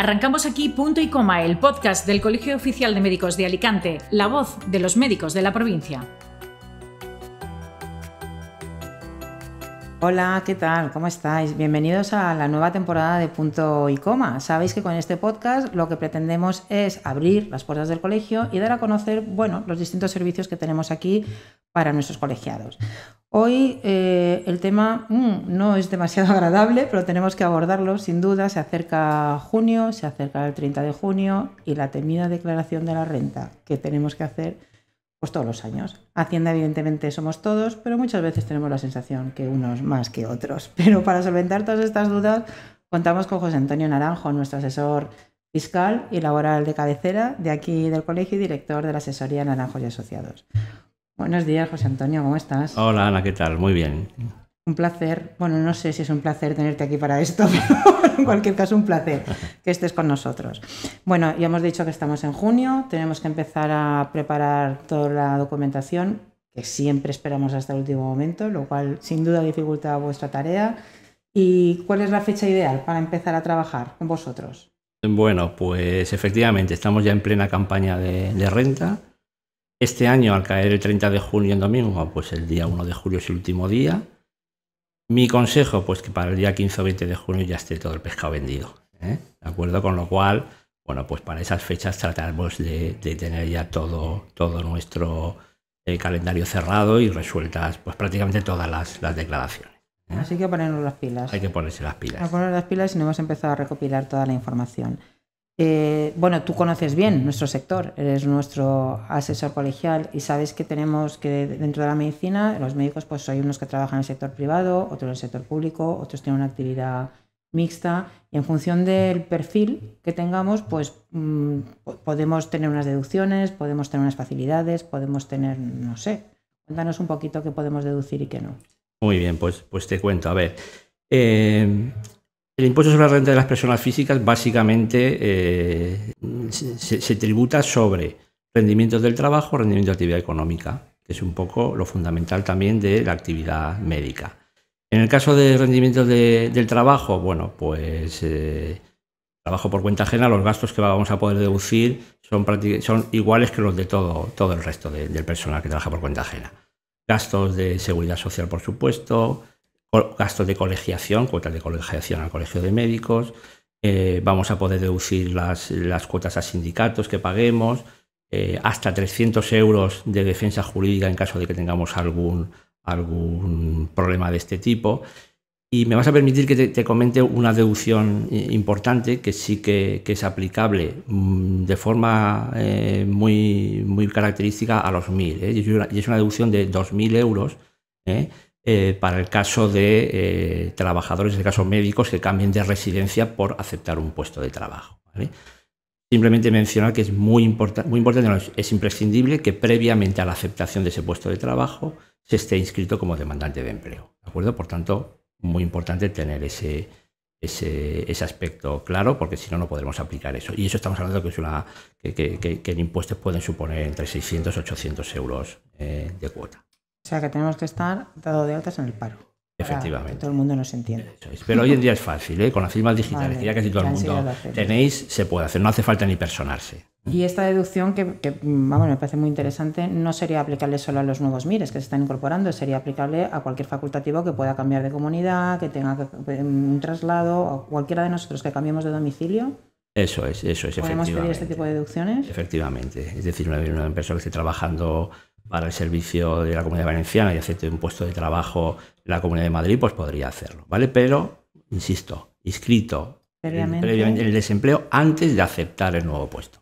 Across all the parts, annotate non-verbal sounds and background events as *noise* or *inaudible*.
Arrancamos aquí punto y coma el podcast del Colegio Oficial de Médicos de Alicante, la voz de los médicos de la provincia. Hola, ¿qué tal? ¿Cómo estáis? Bienvenidos a la nueva temporada de Punto y Coma. Sabéis que con este podcast lo que pretendemos es abrir las puertas del colegio y dar a conocer, bueno, los distintos servicios que tenemos aquí para nuestros colegiados. Hoy eh, el tema mm, no es demasiado *laughs* agradable, pero tenemos que abordarlo sin duda. Se acerca junio, se acerca el 30 de junio y la temida declaración de la renta que tenemos que hacer pues, todos los años. Hacienda evidentemente somos todos, pero muchas veces tenemos la sensación que unos más que otros. *laughs* Pero para solventar todas estas dudas contamos con José Antonio Naranjo, nuestro asesor fiscal y laboral de cabecera de aquí del colegio y director de la asesoría Naranjo y Asociados. Buenos días, José Antonio, ¿cómo estás? Hola, Ana, ¿qué tal? Muy bien. Un placer, bueno, no sé si es un placer tenerte aquí para esto, *laughs* pero en cualquier caso un placer que estés con nosotros. Bueno, ya hemos dicho que estamos en junio, tenemos que empezar a preparar toda la documentación, que siempre esperamos hasta el último momento, lo cual sin duda dificulta vuestra tarea. ¿Y cuál es la fecha ideal para empezar a trabajar con vosotros? Bueno, pues efectivamente, estamos ya en plena campaña de, de renta este año, al caer el 30 de junio en domingo, pues el día 1 de julio es el último día. Mi consejo, pues que para el día 15 o 20 de junio ya esté todo el pescado vendido. ¿eh? ¿De acuerdo? Con lo cual, bueno, pues para esas fechas trataremos de, tener ya todo, todo nuestro eh, calendario cerrado y resueltas pues prácticamente todas las, declaraciones. ¿eh? Así que ponernos las pilas. Hay que ponerse las pilas. A poner las pilas y no hemos empezado a recopilar toda la información. Eh, bueno, tú conoces bien nuestro sector, eres nuestro asesor colegial y sabes que tenemos que dentro de la medicina, los médicos, pues hay unos que trabajan en el sector privado, otros en el sector público, otros tienen una actividad mixta y en función del perfil que tengamos, pues mm, podemos tener unas deducciones, podemos tener unas facilidades, podemos tener, no sé, cuéntanos un poquito qué podemos deducir y qué no. Muy bien, pues, pues te cuento, a ver. Eh, el impuesto sobre la renta de las personas físicas básicamente eh, se, tributa sobre rendimientos del trabajo, rendimiento de actividad económica, que es un poco lo fundamental también de la actividad médica. En el caso de rendimientos del trabajo, bueno, pues eh, trabajo por cuenta ajena, los gastos que vamos a poder deducir son, iguales que los de todo, todo el resto del personal que trabaja por cuenta ajena. Gastos de seguridad social, por supuesto, gastos de colegiación, cuotas de colegiación al Colegio de Médicos, eh, vamos a poder deducir las, cuotas a sindicatos que paguemos, eh, hasta 300 euros de defensa jurídica en caso de que tengamos algún, algún problema de este tipo. Y me vas a permitir que te, comente una deducción eh, importante que sí que, es aplicable mm, de forma muy, muy característica a los 1.000. Y y, es una, deducción de 2.000 euros eh, para el caso de eh, trabajadores, en el este caso médicos, que cambien de residencia por aceptar un puesto de trabajo. Simplemente mencionar que es muy, muy importante, es imprescindible que previamente a la aceptación de ese puesto de trabajo se esté inscrito como demandante de empleo. ¿De acuerdo? Por tanto, muy importante tener ese, ese, aspecto claro, porque si no, no podremos aplicar eso. Y eso estamos hablando que es una que, en impuestos pueden suponer entre 600 y 800 euros eh, de cuota. O sea que tenemos que estar dado de altas en el paro. Efectivamente. todo el mundo nos entiende. Pero hoy en día es fácil, ¿eh? con las firmas digitales, ya casi todo el mundo tenéis, se puede hacer, no hace falta ni personarse. Y esta deducción, que, vamos, me parece muy interesante, no sería aplicable solo a los nuevos MIRES que se están incorporando, sería aplicable a cualquier facultativo que pueda cambiar de comunidad, que tenga un traslado, o cualquiera de nosotros que cambiemos de domicilio. Eso es, eso es, ¿Podemos pedir este tipo de deducciones? Efectivamente. Es decir, una, una persona que esté trabajando para el servicio de la comunidad valenciana y acepte un puesto de trabajo en la comunidad de Madrid, pues podría hacerlo, ¿vale? Pero, insisto, inscrito previamente en el desempleo antes de aceptar el nuevo puesto.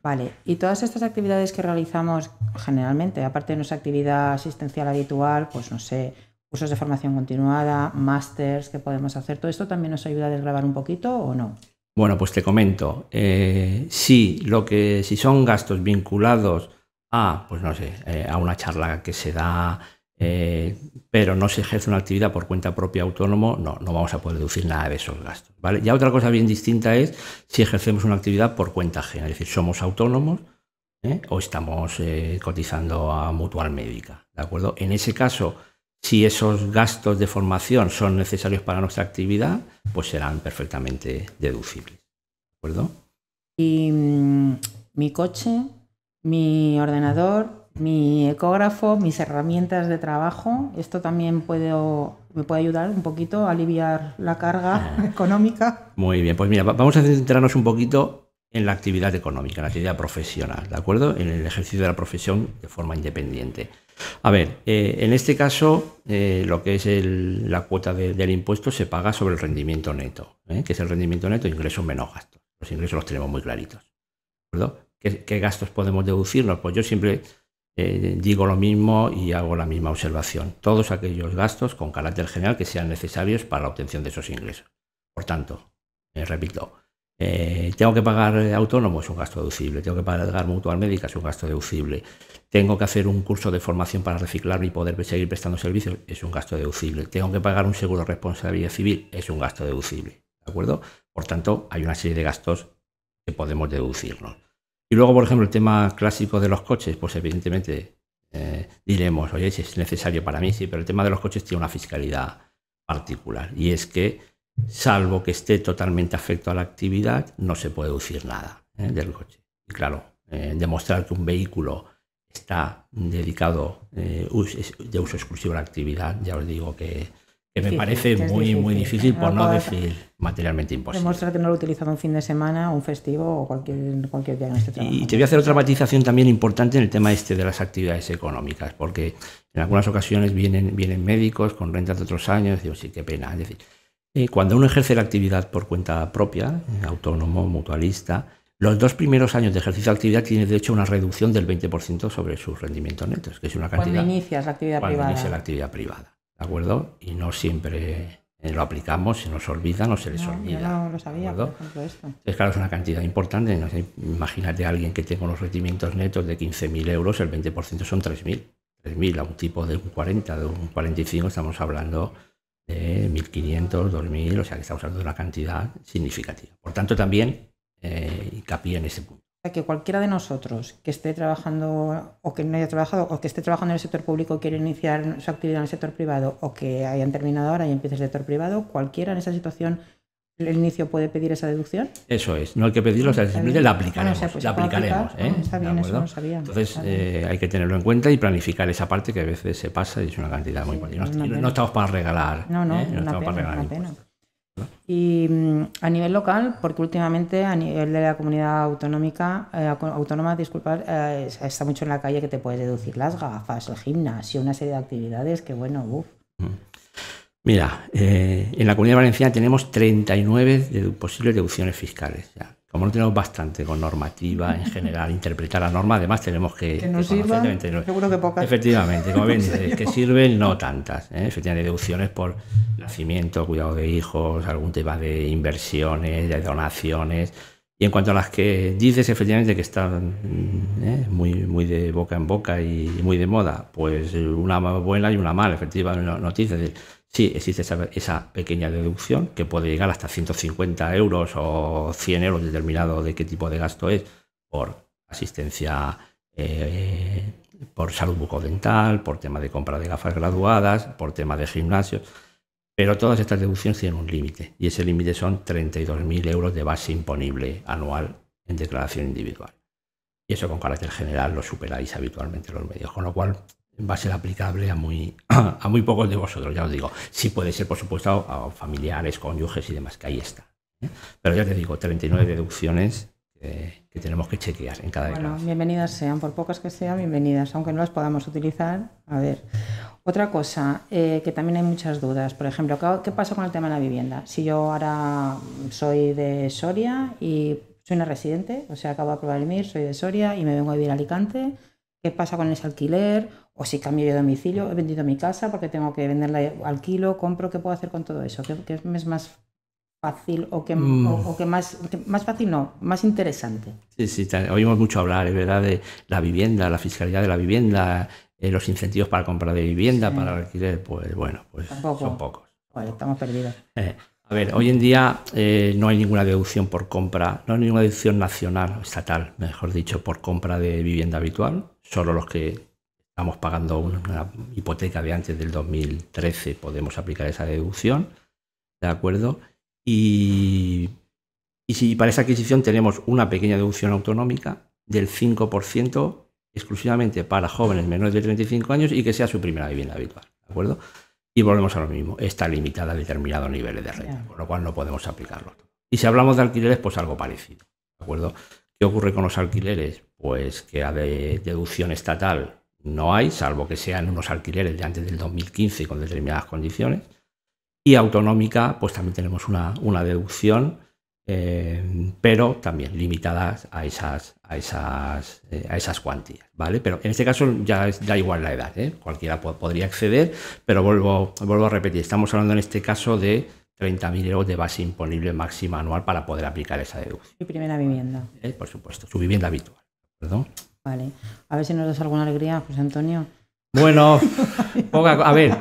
Vale, y todas estas actividades que realizamos generalmente, aparte de nuestra actividad asistencial habitual, pues no sé, cursos de formación continuada, másters que podemos hacer, ¿todo esto también nos ayuda a desgravar un poquito o no? Bueno, pues te comento, eh, sí, lo que, si son gastos vinculados Ah, pues no sé, eh, a una charla que se da, eh, pero no se ejerce una actividad por cuenta propia autónomo, no, no vamos a poder deducir nada de esos gastos. ¿vale? Ya otra cosa bien distinta es si ejercemos una actividad por cuenta ajena, es decir, somos autónomos ¿eh? o estamos cotizando a mutual médica. ¿De acuerdo? En ese caso, si esos gastos de formación son necesarios para nuestra actividad, pues serán perfectamente deducibles. ¿De acuerdo? Y mm, mi coche mi ordenador, mi ecógrafo, mis herramientas de trabajo. Esto también puedo, me puede ayudar un poquito a aliviar la carga *laughs* económica. Muy bien, pues mira, vamos a centrarnos un poquito en la actividad económica, en la actividad profesional, ¿de acuerdo? En el ejercicio de la profesión de forma independiente. A ver, eh, en este caso, eh, lo que es la cuota del impuesto se paga sobre el rendimiento neto, ¿eh? que es el rendimiento neto, ingresos menos gastos. Los ingresos los tenemos muy claritos. ¿de acuerdo? ¿Qué, gastos podemos deducirnos? Pues yo siempre eh, digo lo mismo y hago la misma observación. Todos aquellos gastos con carácter general que sean necesarios para la obtención de esos ingresos. Por tanto, eh, repito, eh, tengo que pagar autónomo, es un gasto deducible. Tengo que pagar mutual médica, es un gasto deducible. Tengo que hacer un curso de formación para reciclar y poder seguir prestando servicios, es un gasto deducible. Tengo que pagar un seguro de responsabilidad civil, es un gasto deducible. ¿De acuerdo? Por tanto, hay una serie de gastos que podemos deducirnos. Y luego, por ejemplo, el tema clásico de los coches, pues evidentemente eh, diremos, oye, si es necesario para mí, sí, pero el tema de los coches tiene una fiscalidad particular. Y es que, salvo que esté totalmente afecto a la actividad, no se puede deducir nada ¿eh? del coche. Y claro, eh, demostrar que un vehículo está dedicado de uso exclusivo a la actividad, ya os digo que que me parece muy, difícil, muy difícil, por no, decir materialmente imposible. Demostrar que no lo he utilizado un fin de semana, un festivo o cualquier, cualquier día en este trabajo. Y te voy a hacer otra matización también importante en el tema este de las actividades económicas, porque en algunas ocasiones vienen, vienen médicos con rentas de otros años, digo, sí, qué pena. Es decir, eh, cuando uno ejerce la actividad por cuenta propia, eh, autónomo, mutualista, los dos primeros años de ejercicio de actividad tiene de hecho una reducción del 20% sobre sus rendimientos netos, que es una cantidad. Cuando inicias la actividad cuando Inicia la actividad privada. ¿de acuerdo? Y no siempre eh, lo aplicamos, se nos olvida, o se les olvida. Yo no lo sabía, por ejemplo, esto. Es claro, es una cantidad importante. imagínate a alguien que tenga unos rendimientos netos de 15.000 euros, el 20% son 3.000. 3.000 a un tipo de un 40, de un 45, estamos hablando de 1.500, 2.000, o sea que estamos hablando de una cantidad significativa. Por tanto, también eh, hincapié en ese punto que cualquiera de nosotros que esté trabajando o que no haya trabajado o que esté trabajando en el sector público quiere iniciar su actividad en el sector privado o que hayan terminado ahora y empiece el sector privado, cualquiera en esa situación el inicio puede pedir esa deducción. Eso es, no hay que pedirlo, se ah, simplemente la ah, aplicaremos. Pues la ¿eh? ah, está bien, eso no sabía. Entonces eh, hay que tenerlo en cuenta y planificar esa parte que a veces se pasa y es una cantidad muy importante. No, estamos para regalar. No, no, ¿eh? no estamos para regalar. Y mm, a nivel local, porque últimamente a nivel de la comunidad autonómica, eh, autónoma, disculpad, eh, está mucho en la calle que te puedes deducir las gafas, el gimnasio, una serie de actividades que, bueno, uff. Mira, eh, en la comunidad valenciana tenemos 39 de posibles deducciones fiscales. Ya como no tenemos bastante con normativa en general, interpretar la norma, además tenemos que... Que nos seguro que pocas. Efectivamente, como ven *laughs* dices, que sirven no tantas. Efectivamente, ¿eh? deducciones por nacimiento, cuidado de hijos, algún tema de inversiones, de donaciones. Y en cuanto a las que dices efectivamente que están ¿eh? muy, muy de boca en boca y muy de moda, pues una buena y una mala, efectivamente, noticias. Sí, existe esa, pequeña deducción que puede llegar hasta 150 euros o 100 euros, determinado de qué tipo de gasto es, por asistencia, eh, por salud bucodental, por tema de compra de gafas graduadas, por tema de gimnasio, Pero todas estas deducciones tienen un límite y ese límite son 32.000 euros de base imponible anual en declaración individual. Y eso con carácter general lo superáis habitualmente los medios, con lo cual va a ser aplicable a muy, *clears throat* a muy pocos de vosotros, ya os digo. Sí puede ser, por supuesto, a, familiares, cónyuges y demás, que ahí está. ¿eh? Pero ya te digo, 39 deducciones que, tenemos que chequear en cada Bueno, bienvenidas sean, por pocas que sean, bienvenidas, aunque no las podamos utilizar. A ver, otra cosa, eh, que también hay muchas dudas. Por ejemplo, ¿qué pasa con el tema de la vivienda? Si yo ahora soy de Soria y soy una residente, o sea, acabo de aprobar el MIR, soy de Soria y me vengo a vivir a Alicante, ¿qué pasa con ese alquiler? O si cambio de domicilio, he vendido mi casa porque tengo que venderla alquilo, compro, ¿qué puedo hacer con todo eso? ¿Qué, es más fácil o qué mm. más, más fácil no, más interesante? Sí, sí, oímos mucho hablar, es verdad, de la vivienda, la fiscalidad de la vivienda, eh, los incentivos para compra de vivienda, para alquiler, pues bueno, pues son pocos. Bueno, pues, estamos perdidos. Eh, a ver, hoy en día eh, no hay ninguna deducción por compra, no hay ninguna deducción nacional, estatal, mejor dicho, por compra de vivienda habitual. Solo los que estamos pagando una, hipoteca de antes del 2013, podemos aplicar esa deducción, ¿de acuerdo? Y, si para esa adquisición tenemos una pequeña deducción autonómica del 5% exclusivamente para jóvenes menores de 35 años y que sea su primera vivienda habitual, ¿de acuerdo? Y volvemos a lo mismo, está limitada a determinados niveles de renta, con lo cual no podemos aplicarlo. Y si hablamos de alquileres, pues algo parecido, ¿de acuerdo? ¿Qué ocurre con los alquileres? Pues que la deducción estatal no hay, salvo que sean unos alquileres de antes del 2015 con determinadas condiciones. Y autonómica, pues también tenemos una, una deducción, eh, pero también limitadas a esas, a esas, eh, a esas cuantías, ¿vale? Pero en este caso ya es, da igual la edad, ¿eh? cualquiera podría acceder, pero vuelvo, vuelvo a repetir, estamos hablando en este caso de 30.000 euros de base imponible máxima anual para poder aplicar esa deducción. Su primera vivienda. por supuesto, su vivienda habitual, perdón. Vale. A ver si nos das alguna alegría, José Antonio. Bueno, *laughs* a ver,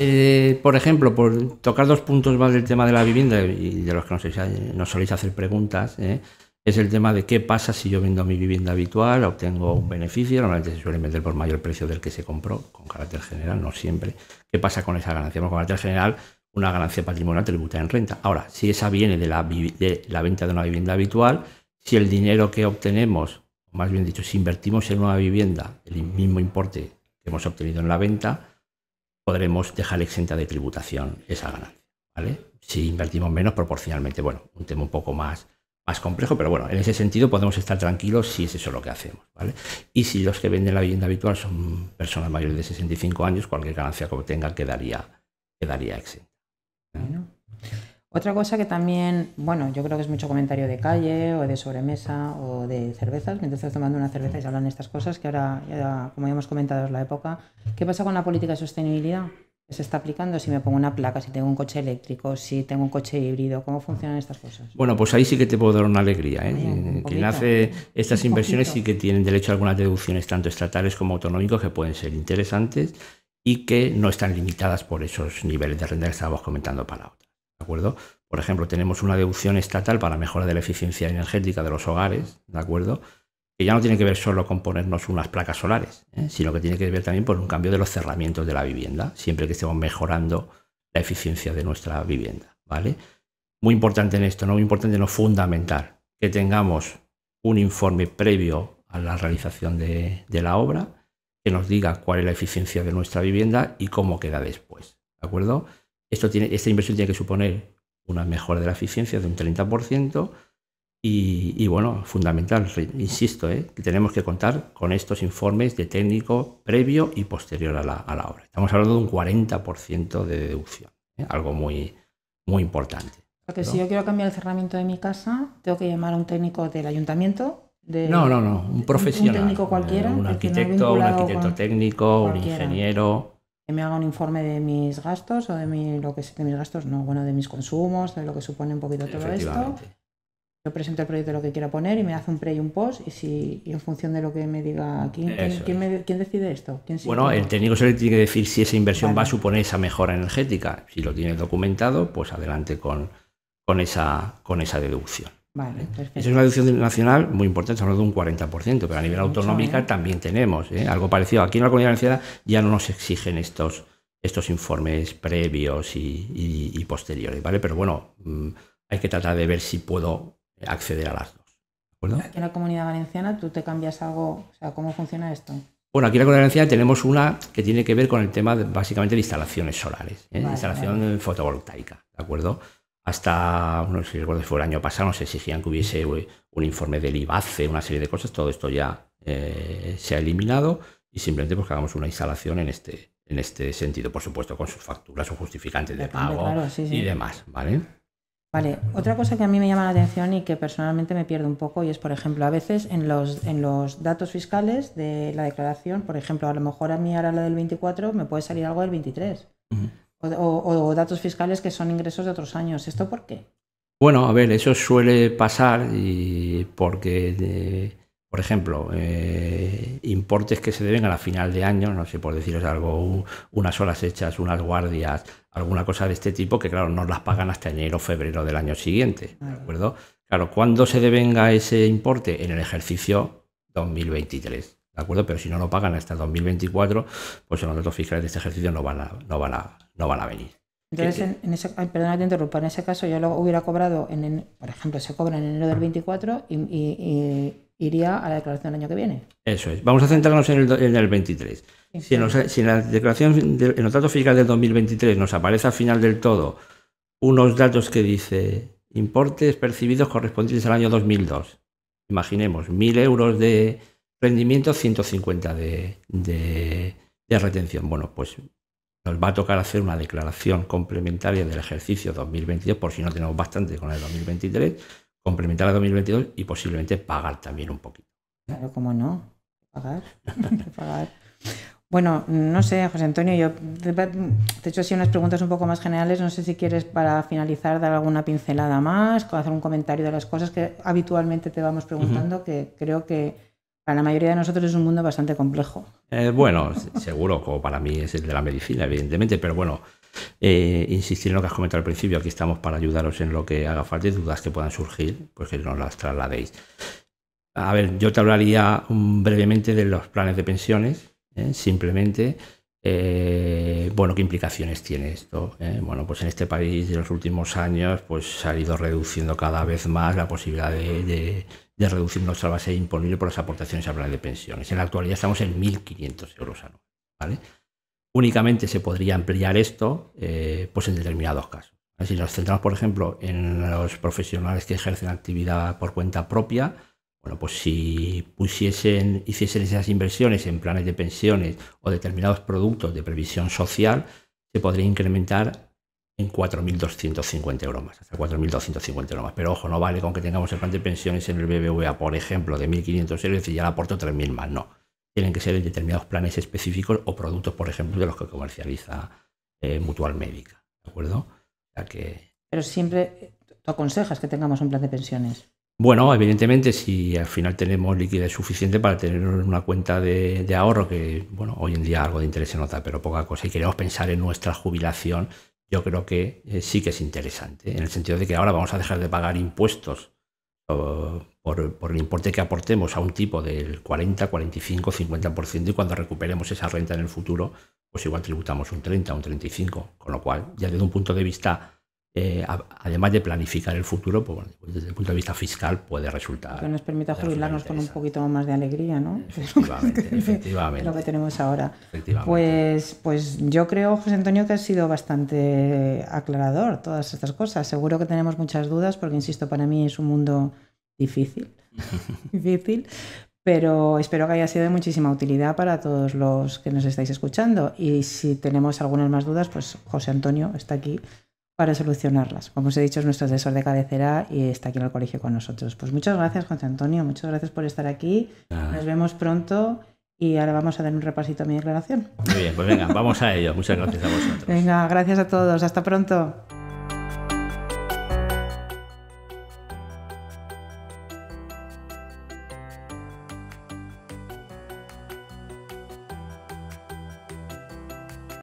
eh, por ejemplo, por tocar dos puntos más del tema de la vivienda y de los que nos, eh, nos soléis hacer preguntas, eh, es el tema de qué pasa si yo vendo mi vivienda habitual, obtengo un beneficio, normalmente se suele vender por mayor precio del que se compró, con carácter general, no siempre. ¿Qué pasa con esa ganancia? con carácter general, una ganancia patrimonial tributa en renta. Ahora, si esa viene de la, de la venta de una vivienda habitual, si el dinero que obtenemos más bien dicho, si invertimos en una vivienda el mismo importe que hemos obtenido en la venta, podremos dejar exenta de tributación esa ganancia. ¿vale? Si invertimos menos proporcionalmente, bueno, un tema un poco más, más complejo, pero bueno, en ese sentido podemos estar tranquilos si es eso lo que hacemos. ¿vale? Y si los que venden la vivienda habitual son personas mayores de 65 años, cualquier ganancia que obtengan quedaría, quedaría exenta. Otra cosa que también, bueno, yo creo que es mucho comentario de calle o de sobremesa o de cervezas, mientras estás tomando una cerveza y se hablan de estas cosas, que ahora, como ya hemos comentado, en la época. ¿Qué pasa con la política de sostenibilidad? se está aplicando? Si me pongo una placa, si tengo un coche eléctrico, si tengo un coche híbrido, ¿cómo funcionan estas cosas? Bueno, pues ahí sí que te puedo dar una alegría. ¿eh? eh quien hace estas inversiones sí que tienen derecho a algunas deducciones, tanto estatales como autonómicas, que pueden ser interesantes y que no están limitadas por esos niveles de renta que estábamos comentando para la acuerdo? Por ejemplo, tenemos una deducción estatal para mejora de la eficiencia energética de los hogares, ¿de acuerdo? Que ya no tiene que ver solo con ponernos unas placas solares, ¿eh? sino que tiene que ver también por un cambio de los cerramientos de la vivienda, siempre que estemos mejorando la eficiencia de nuestra vivienda, ¿vale? Muy importante en esto, no muy importante, no fundamental, que tengamos un informe previo a la realización de, de la obra que nos diga cuál es la eficiencia de nuestra vivienda y cómo queda después, ¿de acuerdo? Esto tiene, esta inversión tiene que suponer una mejora de la eficiencia de un 30%. Y, y, bueno, fundamental, insisto, ¿eh? que tenemos que contar con estos informes de técnico previo y posterior a la, obra. Estamos hablando de un 40% de deducción, ¿eh? algo muy, muy importante. Porque si yo quiero cambiar el cerramiento de mi casa, tengo que llamar a un técnico del ayuntamiento. De, no, no, no, un profesional. Un técnico cualquiera. Un arquitecto, un arquitecto técnico, un ingeniero que me haga un informe de mis gastos o de mi, lo que de mis gastos, no, bueno, de mis consumos, de lo que supone un poquito todo esto. Yo presento el proyecto de lo que quiero poner y me hace un pre y un post y si y en función de lo que me diga quién, quién, decide esto. bueno, el técnico se le tiene que decir si esa inversión va a suponer esa mejora energética. Si lo tiene documentado, pues adelante con, con, esa, con esa deducción. Vale, es una reducción nacional muy importante, hablando de un 40%, pero a nivel autonómico autonómica también tenemos ¿eh? algo parecido. Aquí en la comunidad valenciana ya no nos exigen estos, estos informes previos y, posteriores, ¿vale? Pero bueno, mm, hay que tratar de ver si puedo acceder a las dos. Aquí en la comunidad valenciana tú te cambias algo, o sea, ¿cómo funciona esto? Bueno, aquí en la comunidad valenciana tenemos una que tiene que ver con el tema básicamente de instalaciones solares, ¿eh? instalación fotovoltaica, ¿de acuerdo? hasta, no sé si recuerdo fue el año pasado, nos exigían que hubiese un informe del IBACE, una serie de cosas, todo esto ya eh, se ha eliminado y simplemente pues que hagamos una instalación en este, en este sentido, por supuesto, con sus facturas o justificantes de pago y demás, ¿vale? Vale, otra cosa que a mí me llama la atención y que personalmente me pierdo un poco y es, por ejemplo, a veces en los, en los datos fiscales de la declaración, por ejemplo, a lo mejor a mí ahora la del 24 me puede salir algo del 23 o, datos fiscales que son ingresos de otros años. ¿Esto por qué? Bueno, a ver, eso suele pasar y porque, por ejemplo, eh, importes que se deben a la final de año, no sé, por deciros algo, unas horas hechas, unas guardias, alguna cosa de este tipo, que claro, no las pagan hasta enero o febrero del año siguiente, ¿de acuerdo? Claro, ¿cuándo se devenga ese importe? En el ejercicio 2023, ¿de acuerdo? Pero si no lo pagan hasta 2024, pues en los datos fiscales de este ejercicio no no van a, no van a venir. Entonces, en, en ese, perdona te interrumpa, en ese caso yo lo hubiera cobrado, en, por ejemplo, se cobra en enero del 24 y, iría a la declaración del año que viene. Eso es. Vamos a centrarnos en el, en 23. Si, en la declaración, en los datos fiscales del 2023 nos aparece al final del todo unos datos que dice importes percibidos correspondientes al año 2002. Imaginemos, 1.000 euros de rendimiento, 150 de retención. Bueno, pues nos va a tocar hacer una declaración complementaria del ejercicio 2022, por si no tenemos bastante con el 2023, complementar el 2022 y posiblemente pagar también un poquito. Claro, ¿cómo no? Pagar. *laughs* pagar. Bueno, no sé, José Antonio, yo te, he hecho así unas preguntas un poco más generales. No sé si quieres para finalizar dar alguna pincelada más, hacer un comentario de las cosas que habitualmente te vamos preguntando, que creo que para la mayoría de nosotros es un mundo bastante complejo. Eh, bueno, seguro, como para mí es el de la medicina, evidentemente, pero bueno, eh, insistir en lo que has comentado al principio, aquí estamos para ayudaros en lo que haga falta y dudas que puedan surgir, pues que nos las trasladéis. A ver, yo te hablaría brevemente de los planes de pensiones, ¿eh? simplemente eh, bueno, ¿qué implicaciones tiene esto? Eh, bueno, pues en este país en los últimos años pues, se ha ido reduciendo cada vez más la posibilidad de, reducir nuestra base imponible por las aportaciones a plan de pensiones. En la actualidad estamos en 1.500 euros anuales. ¿vale? Únicamente se podría ampliar esto eh, pues en determinados casos. Si nos centramos, por ejemplo, en los profesionales que ejercen actividad por cuenta propia, bueno, pues si pusiesen, hiciesen esas inversiones en planes de pensiones o determinados productos de previsión social, se podría incrementar en 4.250 euros más, hasta 4.250 euros más. Pero ojo, no vale con que tengamos el plan de pensiones en el BBVA, por ejemplo, de 1.500 euros y ya le aporto 3.000 más. No, tienen que ser en determinados planes específicos o productos, por ejemplo, de los que comercializa eh, Mutual Médica. ¿De acuerdo? Pero siempre tú aconsejas que tengamos un plan de pensiones. Bueno, evidentemente, si al final tenemos liquidez suficiente para tener una cuenta de, ahorro, que bueno, hoy en día algo de interés se nota, pero poca cosa, y queremos pensar en nuestra jubilación, yo creo que eh, sí que es interesante, en el sentido de que ahora vamos a dejar de pagar impuestos por, por, el importe que aportemos a un tipo del 40, 45, 50%, y cuando recuperemos esa renta en el futuro, pues igual tributamos un 30, un 35, con lo cual, ya desde un punto de vista eh, además de planificar el futuro, pues, pues desde el punto de vista fiscal puede resultar. Que nos permita jubilarnos con un poquito más de alegría, ¿no? *laughs* Efectivamente, *laughs* efectivamente. Lo que tenemos ahora. Pues, pues yo creo, José Antonio, que ha sido bastante aclarador todas estas cosas. Seguro que tenemos muchas dudas, porque insisto, para mí es un mundo difícil. *laughs* difícil, pero espero que haya sido de muchísima utilidad para todos los que nos estáis escuchando. Y si tenemos algunas más dudas, pues José Antonio está aquí para solucionarlas. Como os he dicho, es nuestro asesor de cabecera y está aquí en el colegio con nosotros. Pues muchas gracias, José Antonio, muchas gracias por estar aquí. Nos vemos pronto y ahora vamos a dar un repasito a mi declaración. Muy bien, pues venga, vamos a ello. Muchas gracias a vosotros. Venga, gracias a todos. Hasta pronto.